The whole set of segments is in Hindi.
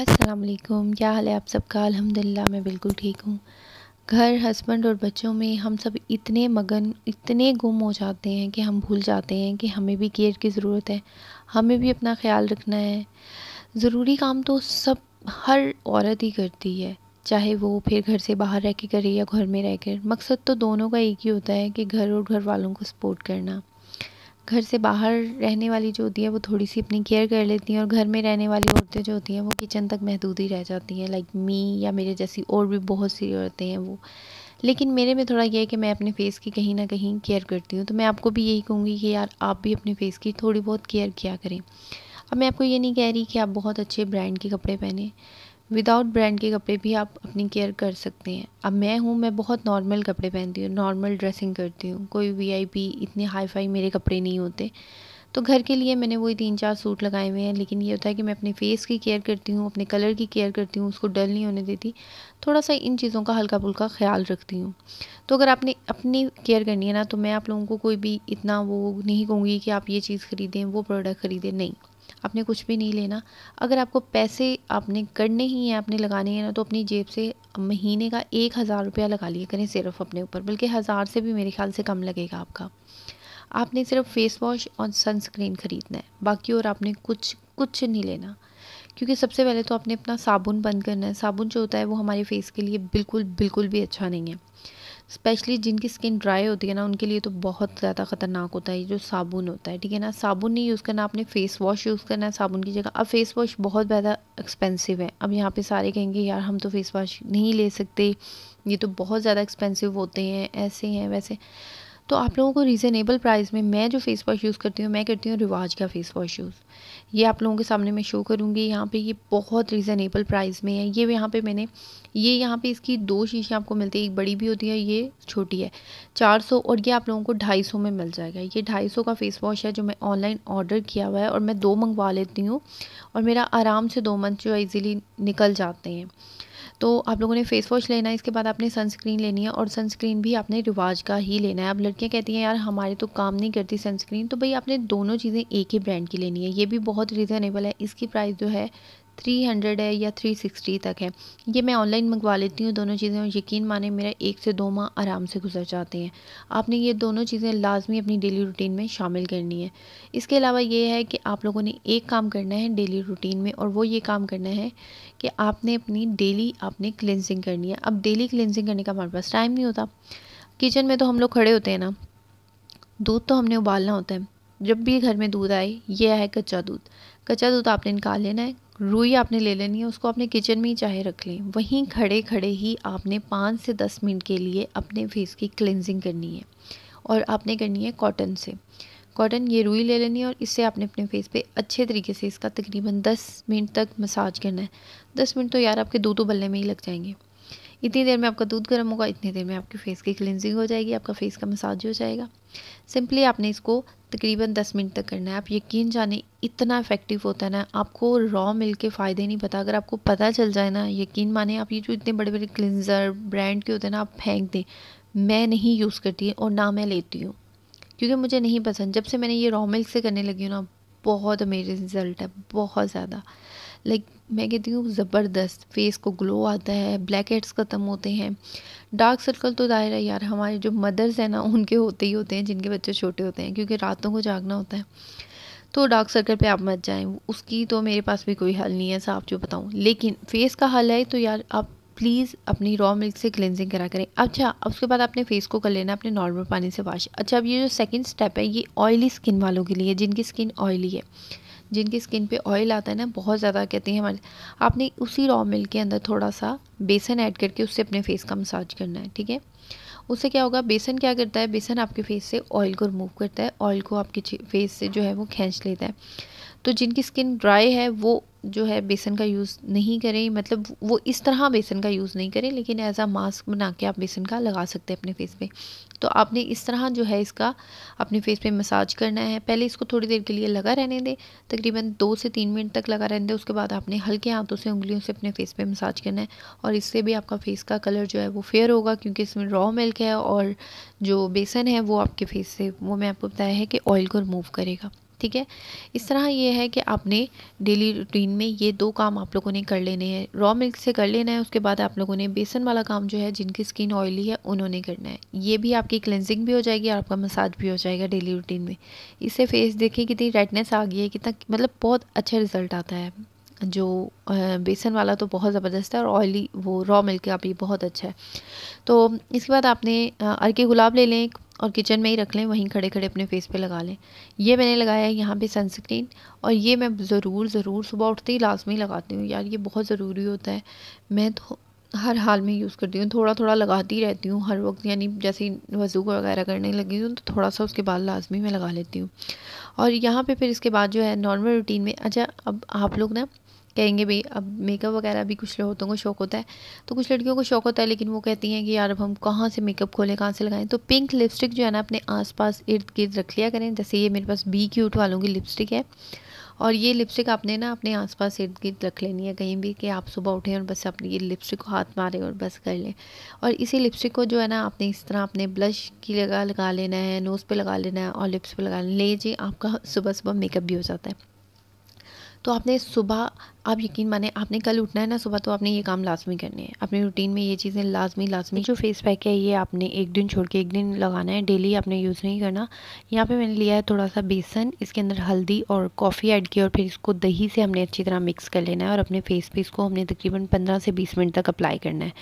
अस्सलाम वालेकुम क्या हाल है आप सबका अल्हम्दुलिल्लाह मैं बिल्कुल ठीक हूँ घर हस्बैंड और बच्चों में हम सब इतने मगन इतने गुम हो जाते हैं कि हम भूल जाते हैं कि हमें भी केयर की ज़रूरत है हमें भी अपना ख्याल रखना है ज़रूरी काम तो सब हर औरत ही करती है चाहे वो फिर घर से बाहर रह के करे या घर में रह कर मकसद तो दोनों का एक ही होता है कि घर और घर वालों को सपोर्ट करना घर से बाहर रहने वाली जो होती है वो थोड़ी सी अपनी केयर कर लेती हैं और घर में रहने वाली औरतें जो होती हैं वो किचन तक महदूद ही रह जाती हैं लाइक मी या मेरे जैसी और भी बहुत सी औरतें हैं वो लेकिन मेरे में थोड़ा ये है कि मैं अपने फेस की कहीं ना कहीं केयर करती हूँ तो मैं आपको भी यही कहूँगी कि यार आप भी अपने फेस की थोड़ी बहुत केयर किया करें अब मैं आपको ये नहीं कह रही कि आप बहुत अच्छे ब्रांड के कपड़े पहने विदाउट ब्रांड के कपड़े भी आप अपनी केयर कर सकते हैं अब मैं हूँ मैं बहुत नॉर्मल कपड़े पहनती हूँ नॉर्मल ड्रेसिंग करती हूँ कोई वीआईपी इतने हाई फाई मेरे कपड़े नहीं होते तो घर के लिए मैंने वही तीन चार सूट लगाए हुए हैं लेकिन ये होता है कि मैं अपने फेस की केयर करती हूँ अपने कलर की केयर करती हूँ उसको डल नहीं होने देती थोड़ा सा इन चीज़ों का हल्का फुल्का ख्याल रखती हूँ तो अगर आपने अपनी केयर करनी है ना तो मैं आप लोगों को कोई भी इतना वो नहीं कहूँगी कि आप ये चीज़ ख़रीदें वो प्रोडक्ट ख़रीदें नहीं आपने कुछ भी नहीं लेना अगर आपको पैसे आपने करने ही हैं आपने लगाने हैं ना तो अपनी जेब से महीने का एक हज़ार रुपया लगा लिया करें सिर्फ अपने ऊपर बल्कि हज़ार से भी मेरे ख्याल से कम लगेगा आपका आपने सिर्फ फेस वॉश और सनस्क्रीन ख़रीदना है बाकी और आपने कुछ कुछ नहीं लेना क्योंकि सबसे पहले तो आपने अपना साबुन बंद करना है साबुन जो होता है वो हमारे फेस के लिए बिल्कुल बिल्कुल भी अच्छा नहीं है स्पेशली जिनकी स्किन ड्राई होती है ना उनके लिए तो बहुत ज़्यादा ख़तरनाक होता है जो साबुन होता है ठीक है ना साबुन नहीं यूज़ करना आपने फ़ेस वॉश यूज़ करना है साबुन की जगह अब फ़ेस वॉश बहुत ज़्यादा एक्सपेंसिव है अब यहाँ पे सारे कहेंगे यार हम तो फ़ेस वॉश नहीं ले सकते ये तो बहुत ज़्यादा एक्सपेंसिव होते हैं ऐसे हैं वैसे तो आप लोगों को रीज़नेबल प्राइस में मैं जो फेस वॉश यूज़ करती हूँ मैं करती हूँ रिवाज का फेस वॉश यूज़ ये आप लोगों के सामने मैं शो करूँगी यहाँ पे ये बहुत रीज़नेबल प्राइस में है ये यहाँ पे मैंने ये यहाँ पे इसकी दो शीशे आपको मिलती है एक बड़ी भी होती है ये छोटी है चार और ये आप लोगों को ढाई में मिल जाएगा ये ढाई का फेस वॉश है जो मैं ऑनलाइन ऑर्डर किया हुआ है और मैं दो मंगवा लेती हूँ और मेरा आराम से दो मंथ जो है ईज़िली निकल जाते हैं तो आप लोगों ने फेस वॉश लेना है इसके बाद आपने सनस्क्रीन लेनी है और सनस्क्रीन भी आपने रिवाज का ही लेना है अब लड़कियाँ कहती हैं यार हमारे तो काम नहीं करती सनस्क्रीन तो भाई आपने दोनों चीज़ें एक ही ब्रांड की लेनी है ये भी बहुत रीज़नेबल है इसकी प्राइस जो है 300 है या 360 तक है ये मैं ऑनलाइन मंगवा लेती हूँ दोनों चीज़ें और यकीन माने मेरा एक से दो माह आराम से गुजर जाते हैं आपने ये दोनों चीज़ें लाजमी अपनी डेली रूटीन में शामिल करनी है इसके अलावा ये है कि आप लोगों ने एक काम करना है डेली रूटीन में और वो ये काम करना है कि आपने अपनी डेली आपने क्लिनजिंग करनी है अब डेली क्लिनजिंग करने का हमारे पास टाइम नहीं होता किचन में तो हम लोग खड़े होते हैं ना दूध तो हमने उबालना होता है जब भी घर में दूध आए यह है कच्चा दूध कच्चा दूध आपने निकाल लेना है रुई आपने ले लेनी है उसको आपने किचन में ही चाहे रख लें वहीं खड़े खड़े ही आपने पाँच से दस मिनट के लिए अपने फेस की क्लिनजिंग करनी है और आपने करनी है कॉटन से कॉटन ये रुई ले लेनी है और इससे आपने अपने फेस पे अच्छे तरीके से इसका तकरीबन दस मिनट तक मसाज करना है दस मिनट तो यार आपके दो दो तो बल्ले में ही लग जाएंगे इतनी देर में आपका दूध गर्म होगा इतनी देर में आपके फेस की क्लिनजिंग हो जाएगी आपका फेस का मसाज हो जाएगा सिंपली आपने इसको तकरीबन दस मिनट तक करना है आप यकीन जाने इतना इफेक्टिव होता है ना आपको रॉ मिल के फ़ायदे नहीं पता अगर आपको पता चल जाए ना यकीन माने आप ये जो इतने बड़े बड़े क्लिनजर ब्रांड के होते हैं ना आप फेंक दें मैं नहीं यूज़ करती और ना मैं लेती हूँ क्योंकि मुझे नहीं पसंद जब से मैंने ये रॉ मिल्क से करने लगी हूँ ना बहुत अमेजिंग रिजल्ट है बहुत ज़्यादा लाइक मैं कहती हूँ ज़बरदस्त फेस को ग्लो आता है ब्लैक हेड्स ख़त्म होते हैं डार्क सर्कल तो दायरा यार हमारे जो मदर्स हैं ना उनके होते ही होते हैं जिनके बच्चे छोटे होते हैं क्योंकि रातों को जागना होता है तो डार्क सर्कल पे आप मत जाएं उसकी तो मेरे पास भी कोई हल नहीं है साफ जो बताऊँ लेकिन फेस का हल है तो यार आप प्लीज़ अपनी रॉ मिल्क से क्लेंजिंग करा करें अच्छा अब उसके बाद आपने फेस को कर लेना अपने नॉर्मल पानी से वॉश अच्छा अब ये जो सेकंड स्टेप है ये ऑयली स्किन वालों के लिए जिनकी स्किन ऑयली है जिनकी स्किन पे ऑयल आता है ना बहुत ज़्यादा कहती हैं हमारे आपने उसी रॉ मिल्क के अंदर थोड़ा सा बेसन ऐड करके उससे अपने फेस का मसाज करना है ठीक है उससे क्या होगा बेसन क्या करता है बेसन आपके फेस से ऑयल को रिमूव करता है ऑयल को आपके फेस से जो है वो खींच लेता है तो जिनकी स्किन ड्राई है वो जो है बेसन का यूज़ नहीं करें मतलब वो इस तरह बेसन का यूज़ नहीं करें लेकिन एज आ मास्क बना के आप बेसन का लगा सकते हैं अपने फेस पे तो आपने इस तरह जो है इसका अपने फेस पे मसाज करना है पहले इसको थोड़ी देर के लिए लगा रहने दें तकरीबन दो से तीन मिनट तक लगा रहने दें उसके बाद आपने हल्के हाथों से उंगलियों से अपने फेस पर मसाज करना है और इससे भी आपका फेस का कलर जो है वो फेयर होगा क्योंकि इसमें रॉ मिल्क है और जो बेसन है वो आपके फेस से वो मैं आपको बताया है कि ऑयल को रिमूव करेगा ठीक है इस तरह ये है कि आपने डेली रूटीन में ये दो काम आप लोगों ने कर लेने हैं रॉ मिल्क से कर लेना है उसके बाद आप लोगों ने बेसन वाला काम जो है जिनकी स्किन ऑयली है उन्होंने करना है ये भी आपकी क्लेंजिंग भी हो जाएगी और आपका मसाज भी हो जाएगा डेली रूटीन में इससे फेस देखिए कितनी रेडनेस आ गई है कितना मतलब बहुत अच्छा रिजल्ट आता है जो बेसन वाला तो बहुत ज़बरदस्त है और ऑयली वो रॉ मिल्क का भी बहुत अच्छा है तो इसके बाद आपने अर्के गुलाब ले लें एक और किचन में ही रख लें वहीं खड़े खड़े अपने फेस पे लगा लें ये मैंने लगाया है यहाँ पे सनस्क्रीन और ये मैं ज़रूर ज़रूर सुबह उठते ही लाजमी लगाती हूँ यार ये बहुत ज़रूरी होता है मैं तो हर हाल में यूज़ करती हूँ थोड़ा थोड़ा लगाती रहती हूँ हर वक्त यानी जैसे वज़ू वगैरह करने लगी हूँ तो थोड़ा सा उसके बाद लाजमी मैं लगा लेती हूँ और यहाँ पर फिर इसके बाद जो है नॉर्मल रूटीन में अच्छा अब आप लोग ना कहेंगे भाई अब मेकअप वगैरह भी कुछ लड़कों को शौक होता है तो कुछ लड़कियों को शौक होता है लेकिन वो कहती हैं कि यार अब हम कहाँ से मेकअप खोलें कहाँ से लगाएं तो पिंक लिपस्टिक जो है ना अपने आसपास इर्द गिर्द रख लिया करें जैसे ये मेरे पास बी क्यूट वालों की लिपस्टिक है और ये लिपस्टिक आपने ना अपने आसपास इर्द गिर्द रख लेनी है कहीं भी कि आप सुबह उठें और बस अपनी ये लिपस्टिक को हाथ मारें और बस कर लें और इसी लिपस्टिक को जो है ना आपने इस तरह अपने ब्लश की जगह लगा लेना है नोज़ पे लगा लेना है और लिप्स पे लगा लेना ले जी आपका सुबह सुबह मेकअप भी हो जाता है तो आपने सुबह आप यकीन माने आपने कल उठना है ना सुबह तो आपने ये काम लाजमी करने हैं अपने रूटीन में ये चीज़ें लाजमी लाजमी जो फेस पैक है ये आपने एक दिन छोड़ के एक दिन लगाना है डेली आपने यूज़ नहीं करना यहाँ पे मैंने लिया है थोड़ा सा बेसन इसके अंदर हल्दी और कॉफ़ी ऐड की और फिर इसको दही से हमने अच्छी तरह मिक्स कर लेना है और अपने फेस पे इसको हमने तकरीबन पंद्रह से बीस मिनट तक अप्लाई करना है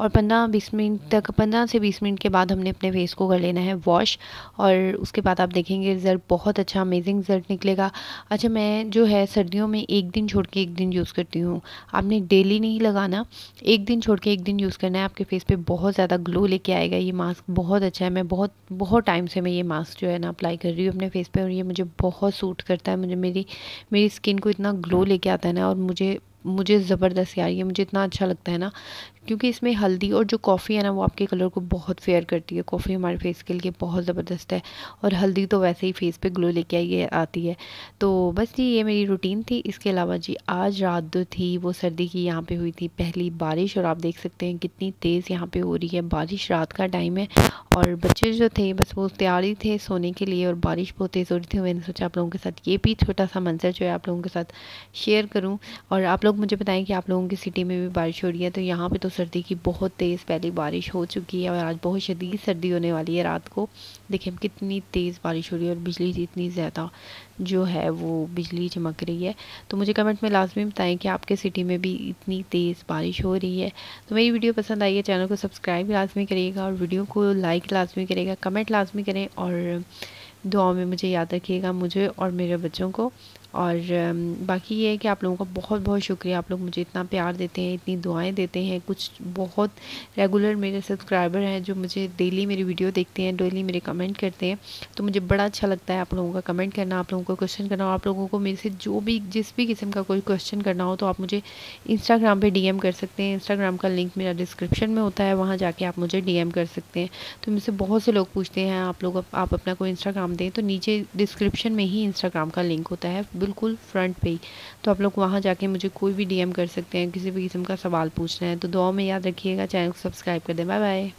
और पंद्रह बीस मिनट तक पंद्रह से बीस मिनट के बाद हमने अपने फेस को कर लेना है वॉश और उसके बाद आप देखेंगे रिज़ल्ट बहुत अच्छा अमेजिंग रिज़ल्ट निकलेगा अच्छा मैं जो है सर्दियों मैं एक दिन छोड़ के एक दिन यूज़ करती हूँ आपने डेली नहीं लगाना एक दिन छोड़ के एक दिन यूज़ करना है आपके फेस पे बहुत ज़्यादा ग्लो लेके आएगा ये मास्क बहुत अच्छा है मैं बहुत बहुत टाइम से मैं ये मास्क जो है ना अप्लाई कर रही हूँ अपने फेस पे और ये मुझे बहुत सूट करता है मुझे मेरी मेरी स्किन को इतना ग्लो लेके आता है ना और मुझे मुझे ज़बरदस्त यार ये मुझे इतना अच्छा लगता है ना क्योंकि इसमें हल्दी और जो कॉफ़ी है ना वो आपके कलर को बहुत फेयर करती है कॉफ़ी हमारे फेस के लिए बहुत ज़बरदस्त है और हल्दी तो वैसे ही फेस पे ग्लो लेके आई आती है तो बस जी ये मेरी रूटीन थी इसके अलावा जी आज रात जो थी वो सर्दी की यहाँ पर हुई थी पहली बारिश और आप देख सकते हैं कितनी तेज़ यहाँ पे हो रही है बारिश रात का टाइम है और बच्चे जो थे बस वो तैयार ही थे सोने के लिए और बारिश बहुत तेज़ हो रही थी मैंने सोचा आप लोगों के साथ ये भी छोटा सा मंजर जो है आप लोगों के साथ शेयर करूँ और आप लोग मुझे बताएं कि आप लोगों की सिटी में भी बारिश हो रही है तो यहाँ पर तो सर्दी की बहुत तेज़ पहली बारिश हो चुकी है और आज बहुत शदीद सर्दी होने वाली है रात को देखिए कितनी तेज़ बारिश हो रही है और बिजली इतनी ज़्यादा जो है वो बिजली चमक रही है तो मुझे कमेंट में लाजमी बताएं कि आपके सिटी में भी इतनी तेज़ बारिश हो रही है तो मेरी वीडियो पसंद आई है चैनल को सब्सक्राइब लाजमी करिएगा और वीडियो को लाइक लाजमी करिएगा कमेंट लाजमी करें और दुआ में मुझे याद रखिएगा मुझे और मेरे बच्चों को और बाकी ये है कि आप लोगों का बहुत बहुत शुक्रिया आप लोग मुझे इतना प्यार देते हैं इतनी दुआएं देते हैं कुछ बहुत रेगुलर मेरे सब्सक्राइबर हैं जो मुझे डेली मेरी वीडियो देखते हैं डेली मेरे कमेंट करते हैं तो मुझे बड़ा अच्छा लगता है आप लोगों का कमेंट करना आप लोगों का क्वेश्चन करना आप लोगों को मेरे से जो भी जिस भी किस्म का कोई क्वेश्चन करना हो तो आप मुझे इंस्टाग्राम पर डी कर सकते हैं इंस्टाग्राम का लिंक मेरा डिस्क्रिप्शन में होता है वहाँ जाके आप मुझे डी कर सकते हैं तो मुझसे बहुत से लोग पूछते हैं आप लोग आप अपना कोई इंस्टाग्राम दें तो नीचे डिस्क्रिप्शन में ही इंस्टाग्राम का लिंक होता है बिल्कुल फ्रंट पे ही तो आप लोग वहाँ जाके मुझे कोई भी डीएम कर सकते हैं किसी भी किस्म का सवाल पूछना है तो दुआ में याद रखिएगा चैनल को सब्सक्राइब कर दें बाय बाय